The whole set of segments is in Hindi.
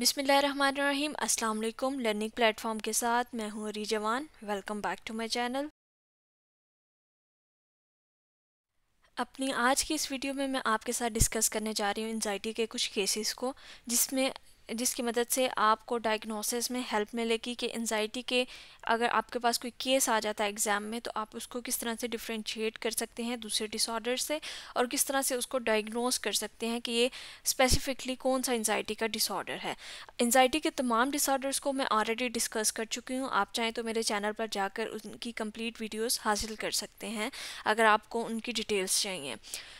बिसमीम अल्लाम लर्निंग प्लेटफॉर्म के साथ मैं हूँ अरी जवान welcome back to my channel अपनी आज की इस वीडियो में मैं आपके साथ डिस्कस करने जा रही हूँ एनजाइटी के कुछ केसेस को जिसमें जिसकी मदद से आपको डायग्नोसिस में हेल्प मिलेगी कि एनजाइटी के अगर आपके पास कोई केस आ जाता है एग्ज़ाम में तो आप उसको किस तरह से डिफ्रेंशिएट कर सकते हैं दूसरे डिसऑर्डर से और किस तरह से उसको डायग्नोस कर सकते हैं कि ये स्पेसिफ़िकली कौन सा एनजाइटी का डिसऑर्डर है एनजाइटी के तमाम डिसऑर्डर्स को मैं ऑलरेडी डिस्कस कर चुकी हूँ आप चाहें तो मेरे चैनल पर जाकर उनकी कम्प्लीट वीडियोज़ हासिल कर सकते हैं अगर आपको उनकी डिटेल्स चाहिए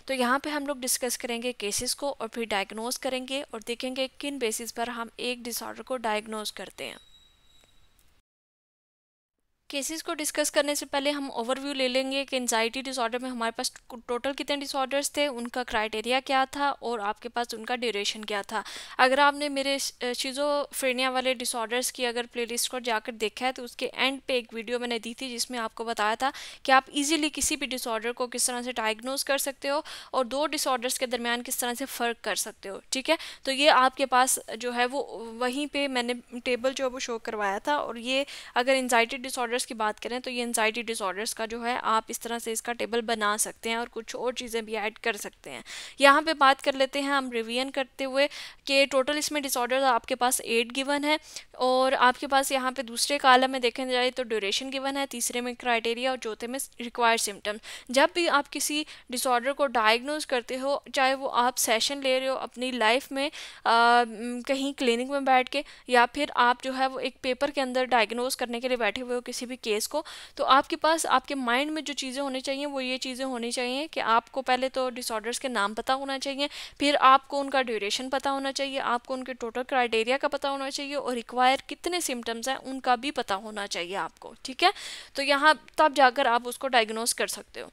तो यहाँ पर हम लोग डिस्कस करेंगे केसेस को और फिर डायग्नोस करेंगे और देखेंगे किन बेसिस पर हम एक डिसऑर्डर को डायग्नोज करते हैं केसेस को डिस्कस करने से पहले हम ओवरव्यू ले लेंगे कि एनजाइटी डिसऑर्डर में हमारे पास टोटल कितने डिसऑर्डर्स थे उनका क्राइटेरिया क्या था और आपके पास उनका ड्यूरेशन क्या था अगर आपने मेरे शीज़ोफ्रेनिया वाले डिसऑर्डर्स की अगर प्लेलिस्ट को जाकर देखा है तो उसके एंड पे एक वीडियो मैंने दी थी जिसमें आपको बताया था कि आप ईजिली किसी भी डिसऑर्डर को किस तरह से डायग्नोज कर सकते हो और दो डिसऑर्डर्स के दरमियान किस तरह से फ़र्क कर सकते हो ठीक है तो ये आपके पास जो है वो वहीं पर मैंने टेबल जो है वो शो करवाया था और ये अगर एनजाइटी डिसऑर्डर डिसऑर्डर्स की बात करें तो ये एनजाइटी डिसऑर्डर्स का जो है आप इस तरह से इसका टेबल बना सकते हैं और कुछ और चीज़ें भी ऐड कर सकते हैं यहाँ पे बात कर लेते हैं हम रिवीजन करते हुए कि टोटल इसमें डिसऑर्डर आपके पास एट गिवन है और आपके पास यहाँ पे दूसरे कालम में देखा जाए तो ड्यूरेशन गिवन है तीसरे में क्राइटेरिया और चौथे में रिक्वायर्ड सिम्टम्स जब भी आप किसी डिसऑर्डर को डायग्नोज करते हो चाहे वो आप सेशन ले रहे हो अपनी लाइफ में आ, कहीं क्लिनिक में बैठ के या फिर आप जो है वो एक पेपर के अंदर डायग्नोज करने के लिए बैठे हुए हो किसी भी केस को तो आपके पास आपके माइंड में जो चीज़ें होनी चाहिए वो ये चीज़ें होनी चाहिए कि आपको पहले तो डिसऑर्डर्स के नाम पता होना चाहिए फिर आपको उनका ड्यूरेशन पता होना चाहिए आपको उनके टोटल क्राइटेरिया का पता होना चाहिए और रिक्वायर कितने सिम्टम्स हैं उनका भी पता होना चाहिए आपको ठीक है तो यहाँ तब जाकर आप उसको डायग्नोज कर सकते हो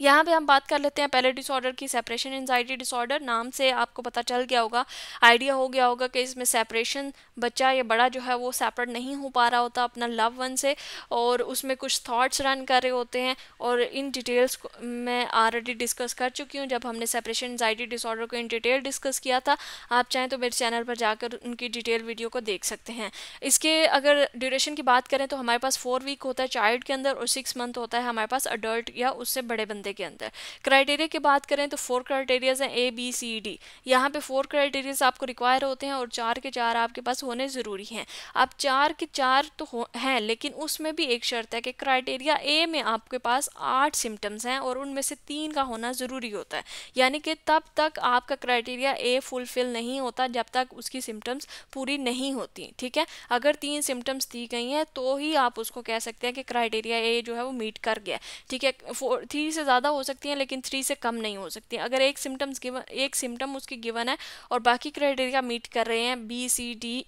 यहाँ पे हम बात कर लेते हैं पहले डिसऑर्डर की सेपरेशन एनजाइटी डिसऑर्डर नाम से आपको पता चल गया होगा आइडिया हो गया होगा कि इसमें सेपरेशन बच्चा या बड़ा जो है वो सेपरेट नहीं हो पा रहा होता अपना लव वन से और उसमें कुछ थाट्स रन कर रहे होते हैं और इन डिटेल्स को मैं ऑलरेडी डिस्कस कर चुकी हूँ जब हमने सेपरेशन एनजाइटी डिसऑर्डर को इन डिटेल डिस्कस किया था आप चाहें तो मेरे चैनल पर जाकर उनकी डिटेल वीडियो को देख सकते हैं इसके अगर ड्यूरेशन की बात करें तो हमारे पास फोर वीक होता है चाइल्ड के अंदर और सिक्स मंथ होता है हमारे पास अडल्ट या उससे बड़े बंद बंदे के अंदर क्राइटेरिया की बात करें तो फोर क्राइटेरियाज हैं ए बी सी डी यहाँ पे फोर क्राइटेरियाज आपको रिक्वायर होते हैं और चार के चार आपके पास होने ज़रूरी हैं अब चार के चार तो हैं लेकिन उसमें भी एक शर्त है कि क्राइटेरिया ए में आपके पास आठ सिम्टम्स हैं और उनमें से तीन का होना ज़रूरी होता है यानी कि तब तक आपका क्राइटेरिया ए फुलफिल नहीं होता जब तक उसकी सिम्टम्स पूरी नहीं होती ठीक है अगर तीन सिम्टम्स दी गई हैं तो ही आप उसको कह सकते हैं कि क्राइटेरिया ए जो है वो मीट कर गया ठीक है फोर थ्री से ज़्यादा हो सकती हैं लेकिन थ्री से कम नहीं हो सकती हैं अगर एक सिम्टम्स गिवन एक सिम्टम उसकी गिवन है और बाकी क्राइटेरिया मीट कर रहे हैं बी सी डी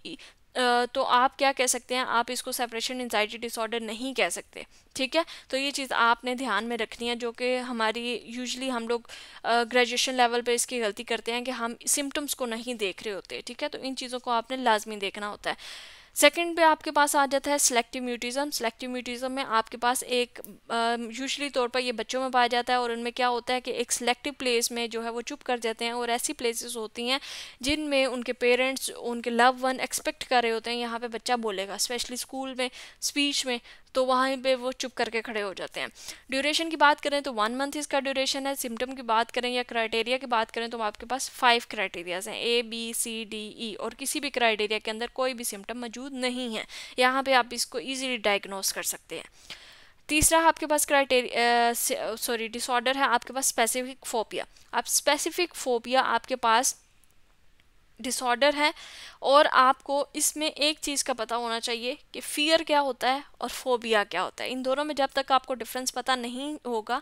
तो आप क्या कह सकते हैं आप इसको सेपरेशन एनजाइटी डिसऑर्डर नहीं कह सकते ठीक है तो ये चीज़ आपने ध्यान में रखनी है जो कि हमारी यूजली हम लोग ग्रेजुएशन लेवल पे इसकी गलती करते हैं कि हम सिम्टम्स को नहीं देख रहे होते ठीक है तो इन चीज़ों को आपने लाजमी देखना होता है सेकंड पे आपके पास आ जाता है सेलेक्टिव म्यूटिज़म सेलेक्टिव म्यूटिज़म में आपके पास एक यूजली तौर पर ये बच्चों में पाया जाता है और उनमें क्या होता है कि एक सेलेक्टिव प्लेस में जो है वो चुप कर जाते हैं और ऐसी प्लेसेस होती हैं जिनमें उनके पेरेंट्स उनके लव वन एक्सपेक्ट कर रहे होते हैं यहाँ पे बच्चा बोलेगा स्पेशली स्कूल में स्पीच में तो वहाँ पे वो चुप करके खड़े हो जाते हैं ड्यूरेशन की बात करें तो वन मंथ इसका ड्यूरेशन है सिम्टम की बात करें या क्राइटेरिया की बात करें तो आपके पास फाइव क्राइटेरियाज हैं A B C D E और किसी भी क्राइटेरिया के अंदर कोई भी सिम्टम मौजूद नहीं है यहाँ पर आप इसको ईजिली डायग्नोज कर सकते हैं तीसरा आपके पास क्राइटेरिया सॉरी डिसऑर्डर है आपके पास स्पेसिफिक फोपिया आप स्पेसिफिक फोपिया आपके पास डिसऑर्डर है और आपको इसमें एक चीज़ का पता होना चाहिए कि फ़ियर क्या होता है और फोबिया क्या होता है इन दोनों में जब तक आपको डिफरेंस पता नहीं होगा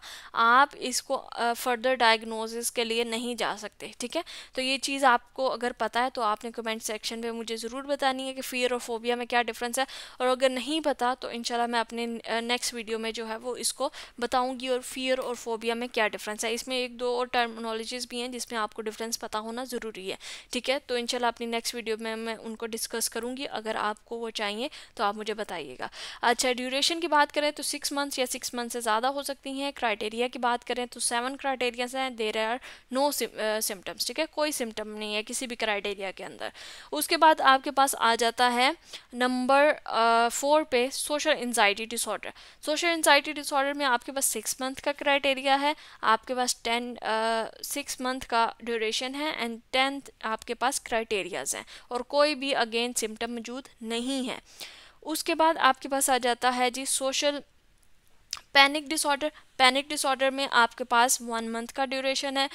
आप इसको फर्दर डायग्नोसिस के लिए नहीं जा सकते ठीक है तो ये चीज़ आपको अगर पता है तो आपने कमेंट सेक्शन में मुझे ज़रूर बतानी है कि फ़ियर और फोबिया में क्या डिफरेंस है और अगर नहीं पता तो इन मैं अपने नेक्स्ट वीडियो में जो है वो इसको बताऊँगी और फ़ियर और फोबिया में क्या डिफरेंस है इसमें एक दो और टर्मोलॉजीज़ भी हैं जिसमें आपको डिफरेंस पता होना ज़रूरी है ठीक है तो इनशाला अपनी नेक्स्ट वीडियो में मैं उनको डिस्कस करूँगी अगर आपको वो चाहिए तो आप मुझे बताइएगा अच्छा ड्यूरेशन की बात करें तो सिक्स मंथ्स या सिक्स मंथ से ज़्यादा हो सकती हैं क्राइटेरिया की बात करें तो सेवन क्राइटेरियाज हैं देर आर नो सिम्टम्स ठीक है कोई सिम्टम नहीं है किसी भी क्राइटेरिया के अंदर उसके बाद आपके पास आ जाता है नंबर फोर uh, पे social anxiety disorder social anxiety disorder में आपके पास सिक्स मंथ का क्राइटेरिया है आपके पास टेन सिक्स मंथ का ड्यूरेशन है एंड टेंथ आपके पास क्राइटेरियाज़ हैं और कोई भी अगेन सिम्टम मौजूद नहीं है उसके बाद आपके पास आ जाता है जी social panic disorder panic disorder में आपके पास वन मंथ का ड्यूरेशन है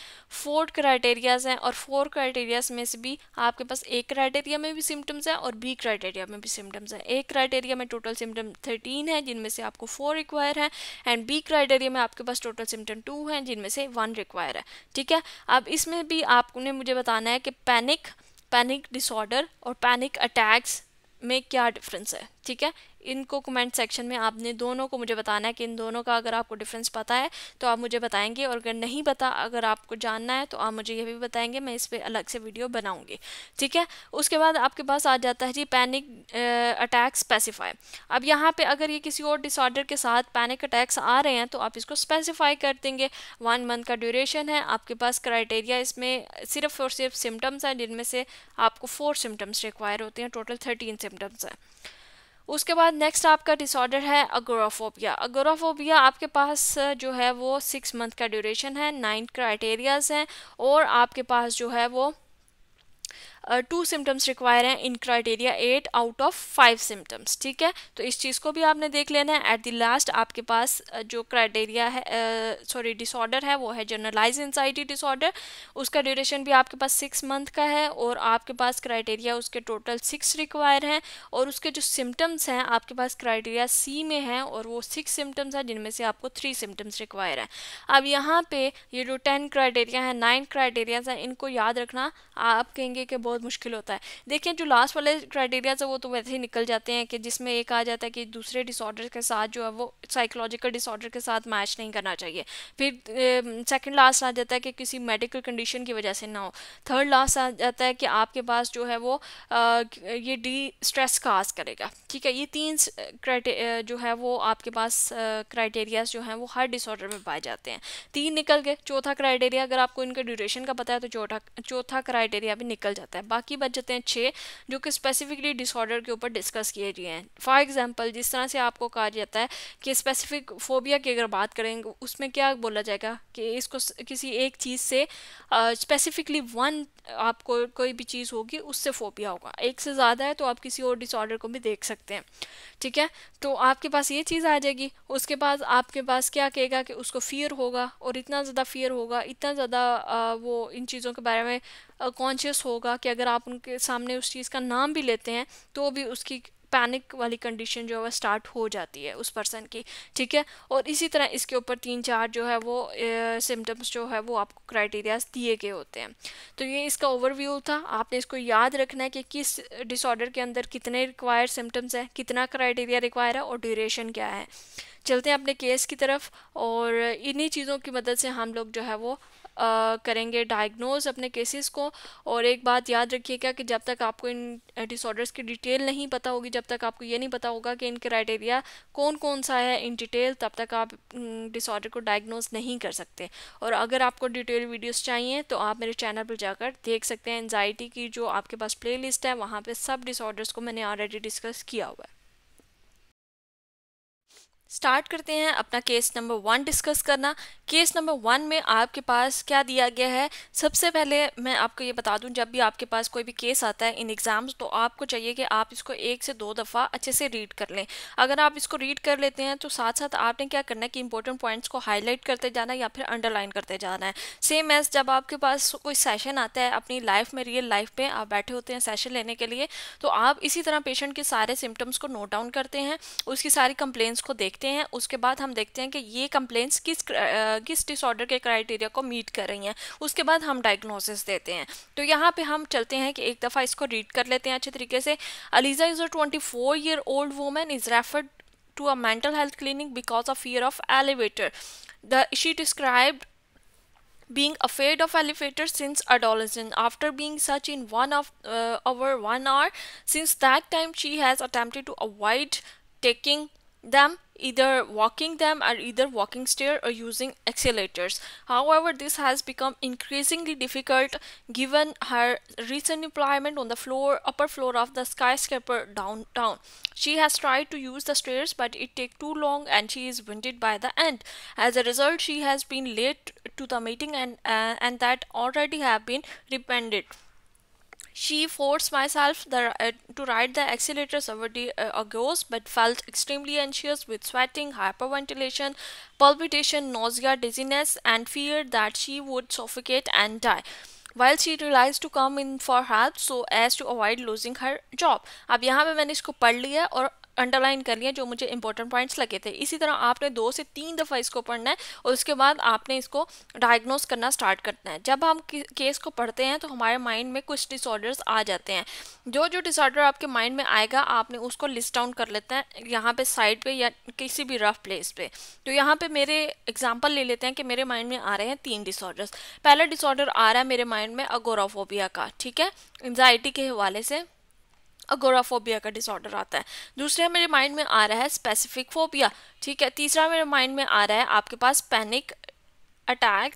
फोर क्राइटेरियाज हैं और फोर क्राइटेरियाज में से भी आपके पास ए क्राइटेरिया में भी सिम्टम्स हैं और बी क्राइटेरिया में भी सिम्टम्स हैं ए क्राइटेरिया में टोटल सिम्टम थर्टीन है जिनमें से आपको फोर रिक्वायर हैं एंड बी क्राइटेरिया में आपके पास टोटल सिम्टम टू हैं जिनमें से वन रिक्वायर है ठीक है अब इसमें भी आपने मुझे बताना है कि पैनिक पैनिक डिसऑर्डर और पैनिक अटैक्स में क्या डिफरेंस है ठीक है इनको कमेंट सेक्शन में आपने दोनों को मुझे बताना है कि इन दोनों का अगर आपको डिफरेंस पता है तो आप मुझे बताएंगे और अगर नहीं पता अगर आपको जानना है तो आप मुझे यह भी बताएंगे मैं इस पर अलग से वीडियो बनाऊंगी ठीक है उसके बाद आपके पास आ जाता है जी पैनिक अटैक स्पेसिफाई अब यहाँ पे अगर ये किसी और डिसऑर्डर के साथ पैनिक अटैक्स आ रहे हैं तो आप इसको स्पेसिफाई कर देंगे वन मंथ का ड्यूरेशन है आपके पास क्राइटेरिया इसमें सिर्फ और सिर्फ सिम्टम्स हैं जिनमें से आपको फोर सिम्टम्स रिक्वायर होते हैं टोटल थर्टीन सिम्टम्स हैं उसके बाद नेक्स्ट आपका डिसऑर्डर है अगोराफोबिया अगोराफोबिया आपके पास जो है वो सिक्स मंथ का ड्यूरेशन है नाइन क्राइटेरियाज हैं और आपके पास जो है वो टू सिम्टम्स रिक्वायर हैं इन criteria eight out of five symptoms ठीक है तो इस चीज़ को भी आपने देख लेना है एट द लास्ट आपके पास जो क्राइटेरिया है सॉरी uh, डिसऑर्डर है वो है जनरलाइज एनजाइटी डिसऑर्डर उसका ड्यूरेशन भी आपके पास सिक्स मंथ का है और आपके पास क्राइटेरिया उसके टोटल सिक्स रिक्वायर हैं और उसके जो सिम्टम्स हैं आपके पास क्राइटेरिया सी में हैं और वो सिक्स सिम्टम्स हैं जिनमें से आपको थ्री सिम्टम्स रिक्वायर हैं अब यहाँ पर ये जो टेन क्राइटेरिया हैं नाइन क्राइटेरियाज हैं इनको याद रखना आप कहेंगे कि बहुत बहुत मुश्किल होता है देखिए जो लास्ट वाले क्राइटेरियाज है वो तो वैसे ही निकल जाते हैं कि जिसमें एक आ जाता है कि दूसरे डिसऑर्डर के साथ जो है वो साइकोलॉजिकल डिसऑर्डर के साथ मैच नहीं करना चाहिए फिर सेकेंड लास्ट आ जाता है कि किसी मेडिकल कंडीशन की वजह से ना हो थर्ड लास्ट आ जाता है कि आपके पास जो है वो आ, ये डी स्ट्रेस काज करेगा ठीक है ये तीन क्राइटे जो है वो आपके पास क्राइटेरियाज जो हैं वो हर डिसऑर्डर में पाए जाते हैं तीन निकल गए चौथा क्राइटेरिया अगर आपको इनके ड्यूरेशन का पता है तो चौथा चौथा क्राइटेरिया भी निकल जाता है बाकी बच जाते हैं छः जो कि स्पेसिफिकली डिसऑर्डर के ऊपर डिस्कस किए गए हैं फॉर एग्जाम्पल जिस तरह से आपको कहा जाता है कि स्पेसिफिक फोबिया की अगर बात करेंगे उसमें क्या बोला जाएगा कि इसको किसी एक चीज़ से स्पेसिफिकली uh, वन आपको कोई भी चीज़ होगी उससे फोबिया होगा एक से ज़्यादा है तो आप किसी और डिसऑर्डर को भी देख सकते हैं ठीक है तो आपके पास ये चीज़ आ जाएगी उसके बाद आपके पास क्या कहेगा कि उसको फियर होगा और इतना ज़्यादा फियर होगा इतना ज़्यादा वो इन चीज़ों के बारे में कॉन्शियस होगा कि अगर आप उनके सामने उस चीज़ का नाम भी लेते हैं तो भी उसकी पैनिक वाली कंडीशन जो है वह स्टार्ट हो जाती है उस पर्सन की ठीक है और इसी तरह इसके ऊपर तीन चार जो है वो सिम्टम्स जो है वो आपको क्राइटेरियाज दिए गए होते हैं तो ये इसका ओवरव्यू था आपने इसको याद रखना है कि किस डिसऑर्डर के अंदर कितने रिक्वायर्ड सिम्टम्स हैं कितना क्राइटेरिया रिक्वायर है और ड्यूरेशन क्या है चलते हैं अपने केस की तरफ और इन्हीं चीज़ों की मदद से हम लोग जो है वो करेंगे डायग्नोज अपने केसेस को और एक बात याद रखिएगा कि जब तक आपको इन डिसऑर्डर्स की डिटेल नहीं पता होगी जब तक आपको ये नहीं पता होगा कि इन क्राइटेरिया कौन कौन सा है इन डिटेल तब तक आप डिसऑर्डर को डायग्नोज नहीं कर सकते और अगर आपको डिटेल वीडियोस चाहिए तो आप मेरे चैनल पर जाकर देख सकते हैं एनजाइटी की जो आपके पास प्ले है वहाँ पर सब डिसऑर्डर्स को मैंने ऑलरेडी डिस्कस किया हुआ है स्टार्ट करते हैं अपना केस नंबर वन डिस्कस करना केस नंबर वन में आपके पास क्या दिया गया है सबसे पहले मैं आपको ये बता दूं जब भी आपके पास कोई भी केस आता है इन एग्ज़ाम्स तो आपको चाहिए कि आप इसको एक से दो दफ़ा अच्छे से रीड कर लें अगर आप इसको रीड कर लेते हैं तो साथ साथ आपने क्या करना है कि इंपॉर्टेंट पॉइंट्स को हाईलाइट करते जाना है या फिर अंडरलाइन करते जाना है सेम एज जब आपके पास कोई सेशन आता है अपनी लाइफ में रियल लाइफ में आप बैठे होते हैं सेशन लेने के लिए तो आप इसी तरह पेशेंट के सारे सिम्टम्स को नोट डाउन करते हैं उसकी सारी कंप्लेंट्स को देखते देखते हैं उसके बाद हम देखते हैं कि ये कंप्लेंट्स किस किस डिसऑर्डर के क्राइटेरिया को मीट कर रही हैं उसके बाद हम डायग्नोसिस देते हैं तो यहाँ पे हम चलते हैं कि एक दफ़ा इसको रीड कर लेते हैं अच्छे तरीके से Aliza is a twenty year old women is referred to a mental health clinic because of year of elevator the she describe being afraid of elevator since adolescence after being such in one of uh, over one hour since that time she has attempted to avoid taking them either walking them or either walking stair or using accelerators however this has become increasingly difficult given her recent employment on the floor upper floor of the skyscraper downtown she has tried to use the stairs but it take too long and she is winded by the end as a result she has been late to the meeting and uh, and that already have been repented she forced myself the, uh, to ride the accelerators over the uh, but felt extremely anxious with sweating, hyperventilation, palpitation, nausea, dizziness, and feared that she would suffocate and die while she relies to come in for help so as to avoid losing her job अब यहाँ पे मैंने इसको पढ़ लिया और अंडरलाइन कर लिया जो मुझे इंपॉर्टेंट पॉइंट्स लगे थे इसी तरह आपने दो से तीन दफ़ा इसको पढ़ना है और उसके बाद आपने इसको डायग्नोस करना स्टार्ट करना है जब हम केस को पढ़ते हैं तो हमारे माइंड में कुछ डिसऑर्डर्स आ जाते हैं जो जो डिसऑर्डर आपके माइंड में आएगा आपने उसको लिस्ट डाउन कर लेते हैं यहाँ पर साइड पर या किसी भी रफ प्लेस पर तो यहाँ पर मेरे एग्जाम्पल ले लेते हैं कि मेरे माइंड में आ रहे हैं तीन डिसऑर्डर्स पहला डिसऑर्डर आ रहा है मेरे माइंड में अगोराफोबिया का ठीक है एनजाइटी के हवाले से अगोराफोबिया का डिसऑर्डर आता है दूसरा मेरे माइंड में आ रहा है स्पेसिफिक फोबिया ठीक है तीसरा मेरे माइंड में आ रहा है आपके पास पैनिक अटैक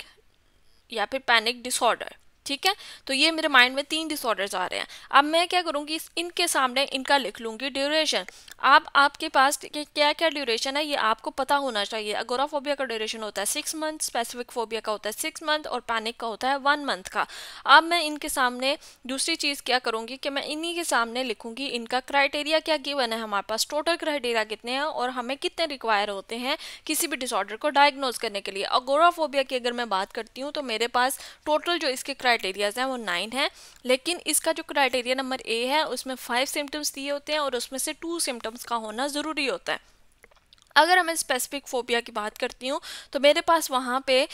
या फिर पैनिक डिसऑर्डर ठीक है तो ये मेरे माइंड में तीन डिसऑर्डर्स आ रहे हैं अब मैं क्या करूँगी इनके सामने इनका लिख लूँगी ड्यूरेशन आप आपके पास क्या क्या ड्यूरेशन है ये आपको पता होना चाहिए अगोराफोबिया का ड्यूरेशन होता है सिक्स मंथ स्पेसिफिक फोबिया का होता है सिक्स मंथ और पैनिक का होता है वन मंथ का अब मैं इनके सामने दूसरी चीज़ क्या करूँगी कि मैं इन्हीं के सामने लिखूँगी इनका क्राइटेरिया क्या गिवन है हमारे पास टोटल क्राइटेरिया कितने हैं और हमें कितने रिक्वायर होते हैं किसी भी डिसऑर्डर को डायग्नोज करने के लिए अगोराफोबिया की अगर मैं बात करती हूँ तो मेरे पास टोटल जो इसके क्राइटेरिया क्राइटेरियाज़ हैं वो नाइन है लेकिन इसका जो क्राइटेरिया नंबर ए है उसमें फाइव सिम्टम्स दिए होते हैं और उसमें से टू सिम्टम्स का होना ज़रूरी होता है अगर हमें स्पेसिफिक फोबिया की बात करती हूँ तो मेरे पास वहाँ पे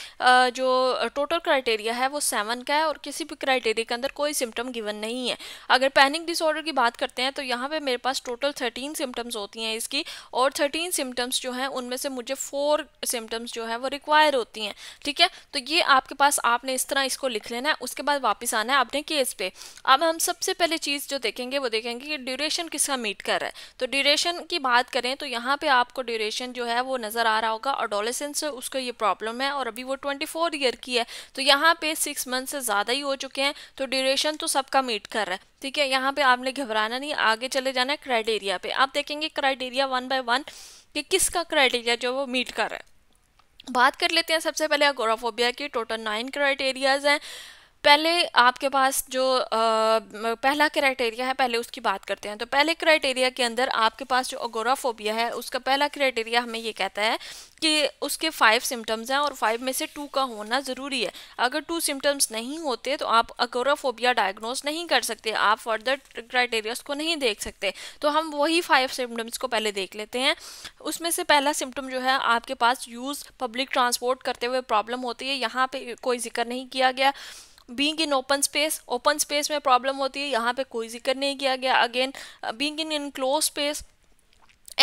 जो टोटल क्राइटेरिया है वो सेवन का है और किसी भी क्राइटेरिया के अंदर कोई सिम्टम गिवन नहीं है अगर पैनिक डिसऑर्डर की बात करते हैं तो यहाँ पे मेरे पास टोटल थर्टीन सिम्टम्स होती हैं इसकी और थर्टीन सिम्टम्स जो हैं उनमें से मुझे फोर सिम्टम्स जो है वो रिक्वायर होती हैं ठीक है तो ये आपके पास आपने इस तरह इसको लिख लेना है उसके बाद वापस आना है अपने केस पे अब हम सबसे पहले चीज़ जो देखेंगे वो देखेंगे कि ड्यूरेशन किसका मीट कर रहा है तो ड्यूरेशन की बात करें तो यहाँ पर आपको ड्यूरेशन ड्यूरेशन जो है वो नज़र आ रहा होगा और डोलेसेंस उसको ये प्रॉब्लम है और अभी वो ट्वेंटी फोर ईयर की है तो यहाँ पे सिक्स मंथ से ज़्यादा ही हो चुके हैं तो ड्यूरेशन तो सबका मीट कर रहा है ठीक है यहाँ पे आपने घबराना नहीं आगे चले जाना है क्राइटेरिया पे आप देखेंगे क्राइटेरिया वन बाय वन कि किसका क्राइटेरिया जो वो मीट कर रहा है बात कर लेते हैं सबसे पहले अगोराफोबिया की टोटल नाइन क्राइटेरियाज़ हैं पहले आपके पास जो आ, पहला क्राइटेरिया है पहले उसकी बात करते हैं तो पहले क्राइटेरिया के अंदर आपके पास जो अगोराफोबिया है उसका पहला क्राइटेरिया हमें ये कहता है कि उसके फाइव सिम्टम्स हैं और फाइव में से टू का होना ज़रूरी है अगर टू सिम्टम्स नहीं होते तो आप अगोराफोबिया डायग्नोज नहीं कर सकते आप फर्दर क्राइटेरियाज को नहीं देख सकते तो हम वही फाइव सिम्टम्स को पहले देख लेते हैं उसमें से पहला सिम्टम जो है आपके पास यूज़ पब्लिक ट्रांसपोर्ट करते हुए प्रॉब्लम होती है यहाँ पे कोई जिक्र नहीं किया गया being in open space open space में प्रॉब्लम होती है यहाँ पे कोई जिक्र नहीं किया गया again being in in close space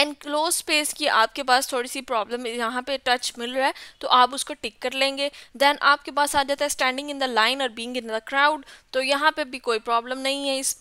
enclose space की आपके पास थोड़ी सी प्रॉब्लम यहाँ पे टच मिल रहा है तो आप उसको टिक कर लेंगे देन आपके पास आ जाता है स्टैंडिंग इन द लाइन और बींग इन द क्राउड तो यहाँ पे भी कोई प्रॉब्लम नहीं है इस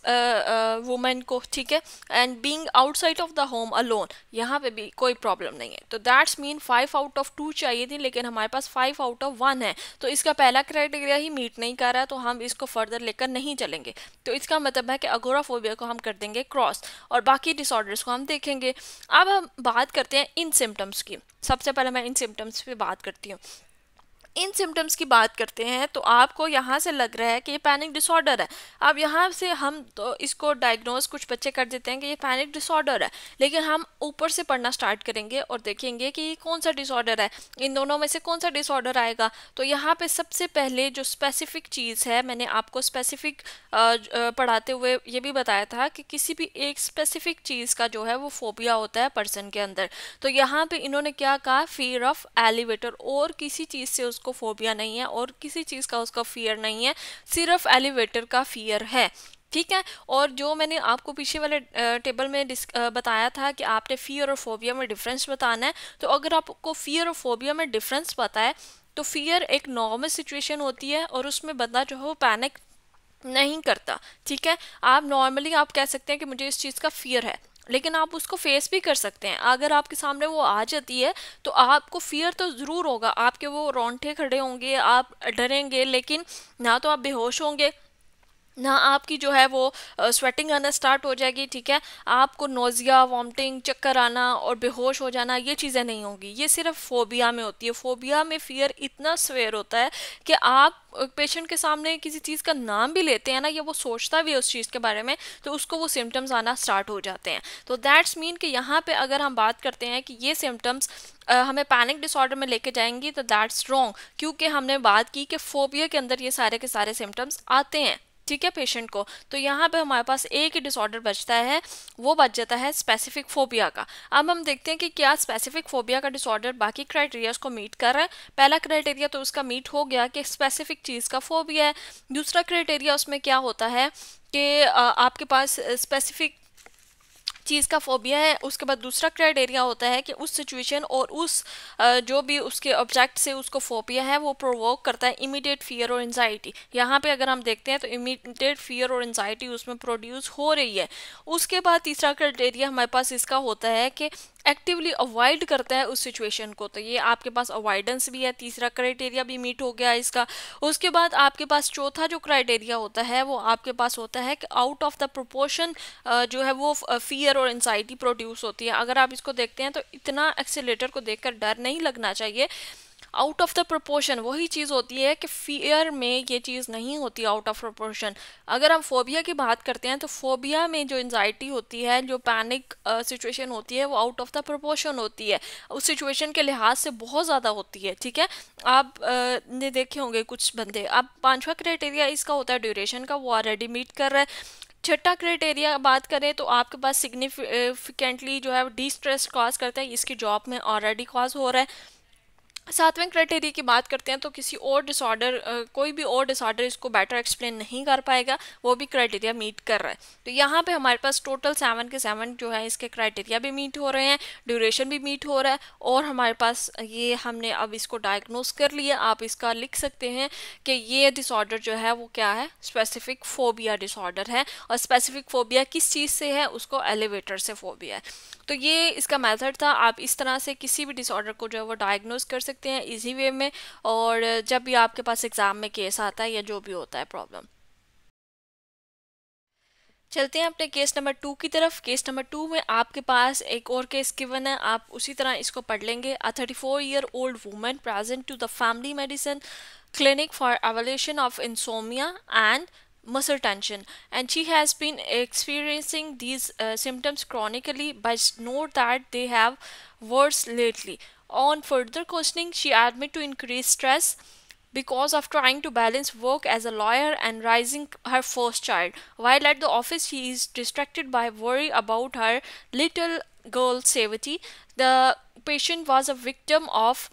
वुमेन को ठीक है and being outside of the home alone यहाँ पे भी कोई प्रॉब्लम नहीं है तो that's mean five out of two चाहिए थी लेकिन हमारे पास फाइव आउट ऑफ वन है तो इसका पहला क्राइटेरिया ही मीट नहीं कर रहा तो हम इसको फर्दर लेकर नहीं चलेंगे तो इसका मतलब है कि अगोराफोबिया को हम कर देंगे क्रॉस और बाकी डिसऑर्डर्स को हम देखेंगे अब हम बात करते हैं इन सिम्टम्स की सबसे पहले मैं इन सिम्टम्स पे बात करती हूँ इन सिम्टम्स की बात करते हैं तो आपको यहाँ से लग रहा है कि ये पैनिक डिसऑर्डर है अब यहाँ से हम तो इसको डायग्नोज कुछ बच्चे कर देते हैं कि ये पैनिक डिसऑर्डर है लेकिन हम ऊपर से पढ़ना स्टार्ट करेंगे और देखेंगे कि ये कौन सा डिसऑर्डर है इन दोनों में से कौन सा डिसऑर्डर आएगा तो यहाँ पर सबसे पहले जो स्पेसिफिक चीज़ है मैंने आपको स्पेसिफिक पढ़ाते हुए ये भी बताया था कि किसी भी एक स्पेसिफिक चीज़ का जो है वो फोबिया होता है पर्सन के अंदर तो यहाँ पर इन्होंने क्या कहा फियर ऑफ एलिवेटर और किसी चीज़ से उसको फोबिया नहीं है और किसी चीज़ का उसका फियर नहीं है सिर्फ एलिवेटर का फियर है ठीक है और जो मैंने आपको पीछे वाले टेबल में डिस बताया था कि आपने फ़ियर और फोबिया में डिफरेंस बताना है तो अगर आपको फ़ियर और फोबिया में डिफरेंस पता है तो फियर एक नॉर्मल सिचुएशन होती है और उसमें बंदा जो है वो पैनिक नहीं करता ठीक है आप नॉर्मली आप कह सकते हैं कि मुझे इस चीज़ का फियर है लेकिन आप उसको फेस भी कर सकते हैं अगर आपके सामने वो आ जाती है तो आपको फियर तो ज़रूर होगा आपके वो रोंठे खड़े होंगे आप डरेंगे लेकिन ना तो आप बेहोश होंगे ना आपकी जो है वो स्वेटिंग आना स्टार्ट हो जाएगी ठीक है आपको नोज़िया वॉमटिंग चक्कर आना और बेहोश हो जाना ये चीज़ें नहीं होंगी ये सिर्फ फोबिया में होती है फोबिया में फियर इतना स्वेयर होता है कि आप पेशेंट के सामने किसी चीज़ का नाम भी लेते हैं ना या वो सोचता भी है उस चीज़ के बारे में तो उसको वो सिम्टम्स आना स्टार्ट हो जाते हैं तो दैट्स मीन कि यहाँ पर अगर हम बात करते हैं कि ये सिम्टम्स हमें पैनिक डिसऑर्डर में लेके जाएंगी तो दैट्स रॉन्ग क्योंकि हमने बात की कि फोबिया के अंदर ये सारे के सारे सिम्टम्स आते हैं ठीक है पेशेंट को तो यहाँ पे हमारे पास एक ही डिसऑर्डर बचता है वो बच जाता है स्पेसिफिक फोबिया का अब हम देखते हैं कि क्या स्पेसिफिक फोबिया का डिसऑर्डर बाकी क्राइटेरियाज को मीट कर रहा है पहला क्राइटेरिया तो उसका मीट हो गया कि स्पेसिफिक चीज़ का फोबिया है दूसरा क्राइटेरिया उसमें क्या होता है कि आपके पास स्पेसिफिक चीज़ का फोबिया है उसके बाद दूसरा क्राइटेरिया होता है कि उस सिचुएशन और उस जो भी उसके ऑब्जेक्ट से उसको फोबिया है वो प्रोवोक करता है इमीडिएट फियर और एनजाइटी यहाँ पे अगर हम देखते हैं तो इमीडिएट फियर और एनजाइटी उसमें प्रोड्यूस हो रही है उसके बाद तीसरा क्राइटेरिया हमारे पास इसका होता है कि एक्टिवली अवॉइड करता है उस सिचुएशन को तो ये आपके पास अवॉइडेंस भी है तीसरा क्राइटेरिया भी मीट हो गया इसका उसके बाद आपके पास चौथा जो क्राइटेरिया होता है वो आपके पास होता है कि आउट ऑफ द प्रोपोर्शन जो है वो फियर फियर और एनजाइटी प्रोड्यूस होती है अगर आप इसको देखते हैं तो इतना एक्सीटर को देखकर डर नहीं लगना चाहिए आउट ऑफ द प्रोपोर्शन वही चीज़ होती है कि फियर में ये चीज़ नहीं होती आउट ऑफ प्रोपोर्शन अगर हम फोबिया की बात करते हैं तो फोबिया में जो एनजाइटी होती है जो पैनिक सिचुएशन uh, होती है वो आउट ऑफ द प्रोपोर्शन होती है उस सिचुएशन के लिहाज से बहुत ज़्यादा होती है ठीक है आप uh, ने देखे होंगे कुछ बंदे अब पांचवा क्राइटेरिया इसका होता है ड्यूरेशन का वो ऑलरेडी मीट कर रहा है छठा क्राइटेरिया बात करें तो आपके पास सिग्निफिकेंटली जो है डी स्ट्रेस कॉज करता है इसकी जॉब में ऑलरेडी कॉज हो रहा है सातवें क्राइटेरिया की बात करते हैं तो किसी और डिसऑर्डर कोई भी और डिसऑर्डर इसको बेटर एक्सप्लेन नहीं कर पाएगा वो भी क्राइटेरिया मीट कर रहा है तो यहाँ पे हमारे पास टोटल सेवन के सेवन जो है इसके क्राइटेरिया भी मीट हो रहे हैं ड्यूरेशन भी मीट हो रहा है और हमारे पास ये हमने अब इसको डायग्नोज कर लिया आप इसका लिख सकते हैं कि ये डिसऑर्डर जो है वो क्या है स्पेसिफिक फोबिया डिसऑर्डर है और स्पेसिफिक फोबिया किस चीज़ से है उसको एलिवेटर से फोबिया है तो ये इसका मैथड था आप इस तरह से किसी भी डिसऑर्डर को जो है वो डायग्नोज़ कर सकते सकते हैं ईजी वे में और जब भी आपके पास एग्ज़ाम में केस आता है या जो भी होता है प्रॉब्लम चलते हैं अपने केस नंबर टू की तरफ केस नंबर टू में आपके पास एक और केस गिवन है आप उसी तरह इसको पढ़ लेंगे a thirty four year old women present to the family medicine clinic for evolution of insomnia and muscle tension and she has been experiencing these symptoms chronically but note that they have worse lately On further questioning, she admitted to increased stress because of trying to balance work as a lawyer and raising her first child. While at the office, she is distracted by worry about her little girl's safety. The patient was a victim of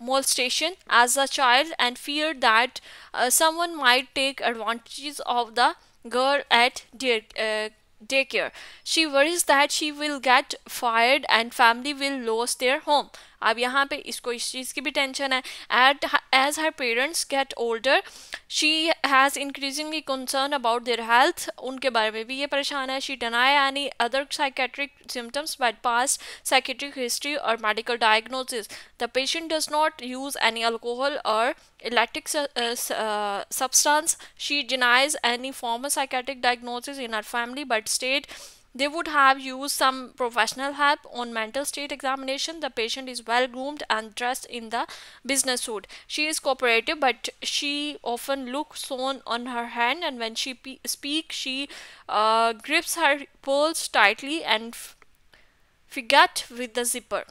molestation as a child and feared that uh, someone might take advantage of the girl at dear. uh, daycare. She worries that she will get fired and family will lose their home. अब यहाँ पे इसको इस चीज़ की भी टेंशन है at age her parents get older she has increasingly concern about their health उनके बारे में भी ये परेशान है she deny any other psychiatric symptoms but past psychiatric history और medical diagnosis the patient does not use any alcohol और electric substance she denies any former psychiatric diagnosis in her family but state They would have used some professional help on mental state examination. The patient is well groomed and dressed in the business suit. She is cooperative, but she often looks on on her hand, and when she speaks, she uh, grips her pearls tightly and forget with the zipper.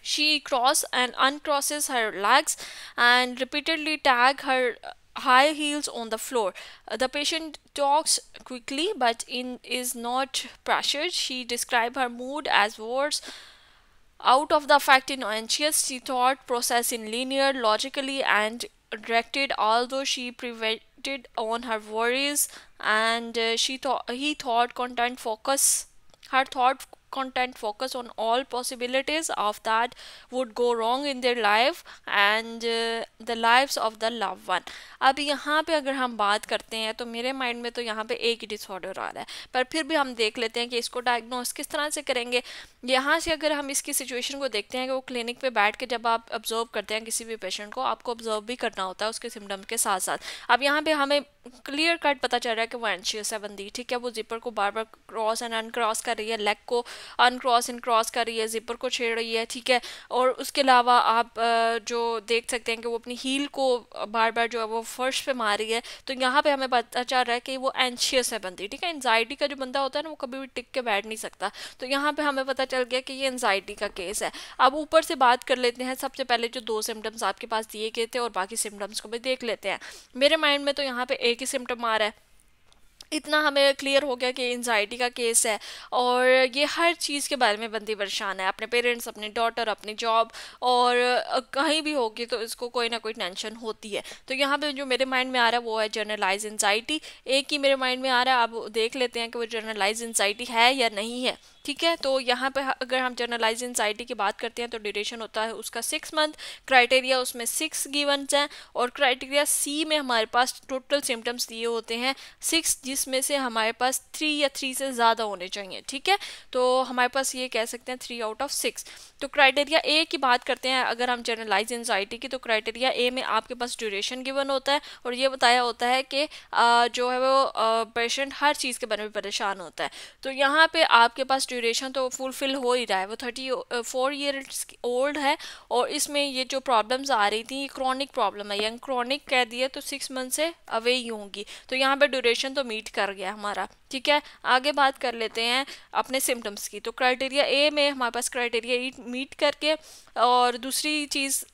She crosses and uncrosses her legs and repeatedly tag her high heels on the floor. Uh, the patient talks quickly but in is not pressured. She described her mood as worse out of the fact in anxious she thought process in linear logically and directed although she prevented on her worries and uh, she thought he thought content focus her thought content focus on all possibilities of that would go wrong in their life and uh, the lives of the loved one अब यहाँ पे अगर हम बात करते हैं तो मेरे माइंड में तो यहाँ पे एक ही डिसऑर्डर आ रहा है पर फिर भी हम देख लेते हैं कि इसको डायग्नोस किस तरह से करेंगे यहाँ से अगर हम इसकी सिचुएशन को देखते हैं कि वो क्लिनिक पे बैठ के जब आप ऑब्जर्व करते हैं किसी भी पेशेंट को आपको ऑब्जर्व भी करना होता है उसके सिम्टम के साथ साथ अब यहाँ पे हमें क्लियर कट पता चल रहा है कि वो एनशियस है बंदी ठीक है वो जिपर को बार बार क्रॉस एंड अनक्रॉस कर रही है लेग को अनक्रॉस इन क्रॉस कर रही है ज़िपर को छेड़ रही है ठीक है और उसके अलावा आप जो देख सकते हैं कि वो अपनी हील को बार बार जो है वो फर्श पे मार रही है तो यहाँ पे हमें पता चल रहा है कि वो एनशियस है बंदी ठीक है एनजाइटी का जो बंदा होता है ना वो कभी भी टिक के बैठ नहीं सकता तो यहाँ पर हमें पता चल गया कि ये एनजाइटी का केस है अब ऊपर से बात कर लेते हैं सबसे पहले जो दो सिम्टम्स आपके पास दिए गए थे और बाकी सिम्टम्स को भी देख लेते हैं मेरे माइंड में तो यहाँ पर एक ही सिम्टम आ रहा है इतना हमें क्लियर हो गया कि एनजाइटी का केस है और ये हर चीज़ के बारे में बंदी परेशान है अपने पेरेंट्स अपने डॉटर अपनी जॉब और कहीं भी होगी तो इसको कोई ना कोई टेंशन होती है तो यहाँ पे जो मेरे माइंड में आ रहा है वो है जर्नलाइज एनजाइटी एक ही मेरे माइंड में आ रहा है आप देख लेते हैं कि वो जर्नलाइज एनजाइटी है या नहीं है ठीक है तो यहाँ पे अगर हम जर्नलाइज एनजाइटी की बात करते हैं तो ड्यूरेशन होता है उसका सिक्स मंथ क्राइटेरिया उसमें सिक्स गिवन हैं और क्राइटेरिया सी में हमारे पास टोटल सिम्टम्स दिए होते हैं सिक्स जिसमें से हमारे पास थ्री या थ्री से ज़्यादा होने चाहिए ठीक है तो हमारे पास ये कह सकते हैं थ्री आउट ऑफ सिक्स तो क्राइटेरिया ए की बात करते हैं अगर हम जर्नलाइज एनजाइटी की तो क्राइटेरिया ए में आपके पास ड्यूरेशन गिवन होता है और ये बताया होता है कि जो है वो पेशेंट हर चीज़ के बारे में परेशान होता है तो यहाँ पर आपके पास ड्यूरेशन तो फुलफिल हो ही रहा है वो थर्टी फोर ईयर्स ओल्ड है और इसमें ये जो प्रॉब्लम्स आ रही थी ये क्रॉनिक प्रॉब्लम है यंग क्रॉनिक कह दिया तो सिक्स मंथ से अवे ही होंगी तो यहाँ पर ड्यूरेशन तो मीट कर गया हमारा ठीक है आगे बात कर लेते हैं अपने सिम्टम्स की तो क्राइटेरिया ए में हमारे पास क्राइटेरिया मीट e करके और दूसरी चीज़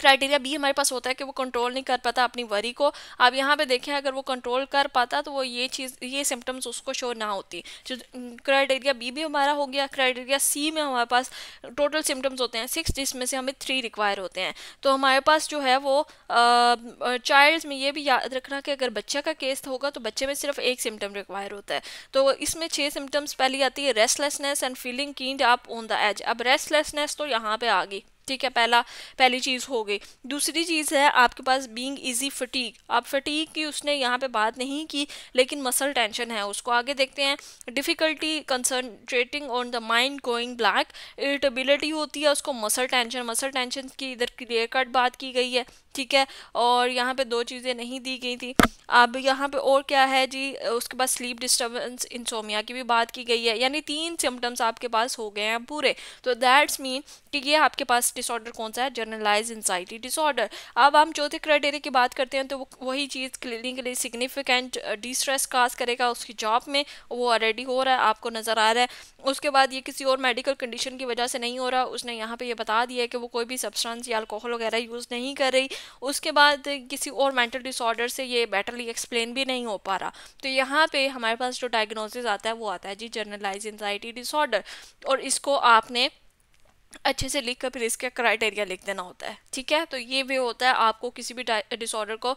क्राइटेरिया बी हमारे पास होता है कि वो कंट्रोल नहीं कर पाता अपनी वरी को अब यहाँ पे देखें अगर वो कंट्रोल कर पाता तो वो ये चीज़ ये सिम्टम्स उसको शो ना होती जो क्राइटेरिया बी भी हमारा हो गया क्राइटेरिया सी में हमारे पास टोटल सिम्टम्स होते हैं सिक्स जिसमें से हमें थ्री रिक्वायर होते हैं तो हमारे पास जो है वो चाइल्ड में ये भी याद रखना कि अगर बच्चा का केस होगा तो बच्चे में सिर्फ एक सिम्टम रिक्वायर होता है तो इसमें छः सिम्टम्स पहली आती है restlessness and feeling keyed up on the edge अब रेस्टलेसनेस तो यहाँ पर आ गई ठीक है पहला पहली चीज़ हो गई दूसरी चीज़ है आपके पास बींग इजी फटीक आप फटीक की उसने यहाँ पे बात नहीं की लेकिन मसल टेंशन है उसको आगे देखते हैं difficulty concentrating on the mind going black irritability होती है उसको मसल टेंशन मसल टेंशन की इधर क्लियर कट बात की गई है ठीक है और यहाँ पे दो चीज़ें नहीं दी गई थी अब यहाँ पे और क्या है जी उसके बाद स्लीप डिस्टर्बेंस इंसोमिया की भी बात की गई है यानी तीन सिम्टम्स आपके पास हो गए हैं पूरे तो दैट्स मीन कि ये आपके पास डिसऑर्डर कौन सा है जर्नलाइज इंसाइटी डिसऑर्डर अब हम चौथे क्राइटेरिया की बात करते हैं तो वही चीज़ क्लिनिकली सिग्निफिकेंट डिस्ट्रेस काज करेगा उसकी जॉब में वो ऑलरेडी हो रहा है आपको नज़र आ रहा है उसके बाद ये किसी और मेडिकल कंडीशन की वजह से नहीं हो रहा उसने यहाँ पर यह बता दिया कि वो कोई भी सब्सटेंस या अल्कोहल वगैरह यूज़ नहीं कर रही उसके बाद किसी और मेंटल डिसऑर्डर से ये बेटरली एक्सप्लेन भी नहीं हो पा रहा तो यहाँ पे हमारे पास जो डायग्नोसिस आता है वो आता है जी जर्नलाइज एनजाइटी डिसऑर्डर और इसको आपने अच्छे से लिख कर फिर इसका क्राइटेरिया लिख देना होता है ठीक है तो ये वे होता है आपको किसी भी डिसऑर्डर को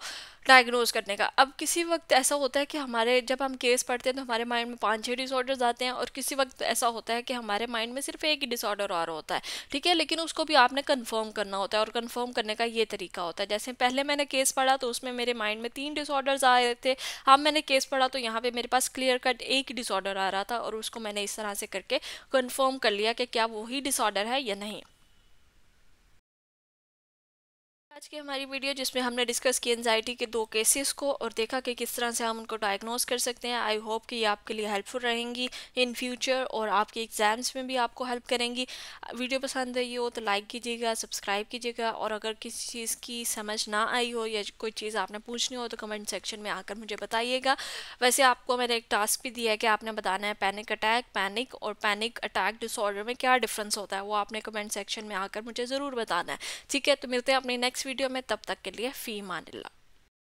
डायग्नोज करने का अब किसी वक्त ऐसा होता है कि हमारे जब हम केस पढ़ते हैं तो हमारे माइंड में पाँच छः डिसऑर्डर्स आते हैं और किसी वक्त ऐसा होता है कि हमारे माइंड में सिर्फ एक ही डिसऑर्डर और होता है ठीक है लेकिन उसको भी आपने कन्फर्म करना होता है और कन्फर्म करने का ये तरीका होता है जैसे पहले मैंने केस पढ़ा तो उसमें मेरे माइंड में तीन डिसऑर्डर्स आ रहे थे अब हाँ, मैंने केस पढ़ा तो यहाँ पर मेरे पास क्लियर कट एक ही डिसऑर्डर आ रहा था और उसको मैंने इस तरह से करके कन्फर्म कर लिया कि क्या वही डिसऑर्डर है या नहीं आज की हमारी वीडियो जिसमें हमने डिस्कस की एनजाइटी के दो केसेस को और देखा कि किस तरह से हम उनको डायग्नोस कर सकते हैं आई होप कि ये आपके लिए हेल्पफुल रहेंगी इन फ्यूचर और आपके एग्ज़ाम्स में भी आपको हेल्प करेंगी वीडियो पसंद आई हो तो लाइक कीजिएगा सब्सक्राइब कीजिएगा और अगर किसी चीज़ की समझ ना आई हो या कोई चीज़ आपने पूछनी हो तो कमेंट सेक्शन में आकर मुझे बताइएगा वैसे आपको मैंने एक टास्क भी दिया है कि आपने बताना है पैनिक अटैक पैनिक और पैनिक अटैक डिसऑर्डर में क्या डिफरेंस होता है वो आपने कमेंट सेक्शन में आकर मुझे ज़रूर बताना है ठीक है तो मिलते हैं अपने नेक्स्ट नेक्स्ट वीडियो में तब तक के लिए फ़ी मानिल्ला